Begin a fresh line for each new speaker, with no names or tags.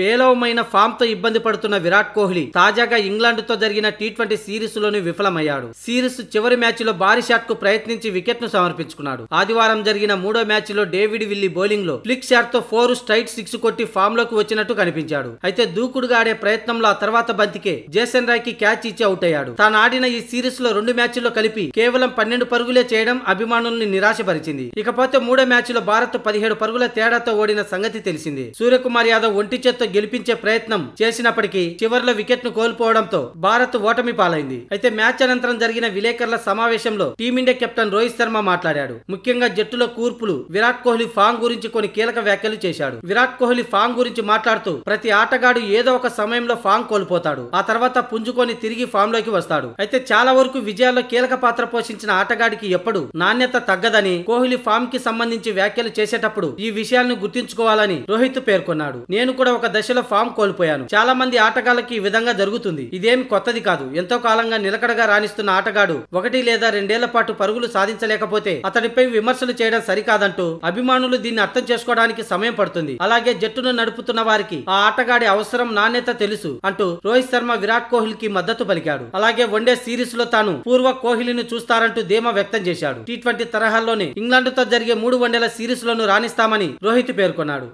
పేలవమైన ఫామ్తో ఇబ్బంది పడుతున్న విరాట్ కోహ్లీ తాజాగా ఇంగ్లాండ్తో జరిగిన టీ ట్వంటీ సిరీస్ లోని విఫలమయ్యాడు సిరీస్ చివరి మ్యాచ్లో భారీ షాట్ కు ప్రయత్నించి వికెట్ ను సమర్పించుకున్నాడు ఆదివారం జరిగిన మూడో మ్యాచ్లో డేవిడ్ విల్లి లో ఫ్లిక్ తో ఫోర్ స్ట్రైట్ సిక్స్ కొట్టి ఫామ్లోకి వచ్చినట్టు కనిపించాడు అయితే దూకుడుగా ఆడే ప్రయత్నంలో ఆ తర్వాత బంతికే జేసన్ రాయ్ కి క్యాచ్ ఇచ్చి అవుట్ అయ్యాడు తాను ఆడిన ఈ సిరీస్ లో రెండు మ్యాచ్ లో కలిపి కేవలం పన్నెండు పరుగులే చేయడం అభిమానుల్ని నిరాశపరిచింది ఇకపోతే మూడో మ్యాచ్లో భారత్ పదిహేడు పరుగుల తేడాతో ఓడిన సంగతి తెలిసింది సూర్యకుమార్ యాదవ్ ఒంటి చేత వికెట్తో గెలిపించే ప్రయత్నం చేసినప్పటికీ చివరిలో వికెట్ను కోల్పోవడంతో భారత్ ఓటమి పాలైంది అయితే మ్యాచ్ అనంతరం జరిగిన విలేకరుల సమావేశంలో టీమిండియా కెప్టెన్ రోహిత్ శర్మ మాట్లాడాడు ముఖ్యంగా జట్టులో కూర్పులు విరాట్ కోహ్లీ ఫామ్ గురించి కొన్ని కీలక వ్యాఖ్యలు చేశాడు విరాట్ కోహ్లీ ఫామ్ గురించి మాట్లాడుతూ ప్రతి ఆటగాడు ఏదో ఒక సమయంలో ఫామ్ కోల్పోతాడు ఆ తర్వాత పుంజుకొని తిరిగి ఫామ్ లోకి వస్తాడు అయితే చాలా వరకు విజయాల్లో కీలక పాత్ర పోషించిన ఆటగాడికి ఎప్పుడు నాణ్యత తగ్గదని కోహ్లీ ఫామ్ కి సంబంధించి వ్యాఖ్యలు చేసేటప్పుడు ఈ విషయాలను గుర్తించుకోవాలని రోహిత్ పేర్కొన్నాడు నేను కూడా ఒక దశలో ఫామ్ కోల్పోయాను చాలా మంది ఆటగాళ్ళకి ఈ విధంగా జరుగుతుంది ఇదేమి కొత్తది కాదు ఎంతో కాలంగా నిలకడగా రాణిస్తున్న ఆటగాడు ఒకటి లేదా రెండేళ్ల పాటు పరుగులు సాధించలేకపోతే అతడిపై విమర్శలు చేయడం సరికాదంటూ అభిమానులు దీన్ని అర్థం చేసుకోవడానికి సమయం పడుతుంది అలాగే జట్టును నడుపుతున్న వారికి ఆ ఆటగాడి అవసరం నాణ్యత తెలుసు అంటూ రోహిత్ శర్మ విరాట్ కోహ్లీకి మద్దతు పలికాడు అలాగే వన్డే సిరీస్ లో తాను పూర్వ కోహ్లీని చూస్తారంటూ ధీమా వ్యక్తం చేశాడు టీ ట్వంటీ తరహాలోనే ఇంగ్లాండ్తో జరిగే మూడు వన్డేల సిరీస్ లను రాణిస్తామని రోహిత్ పేర్కొన్నాడు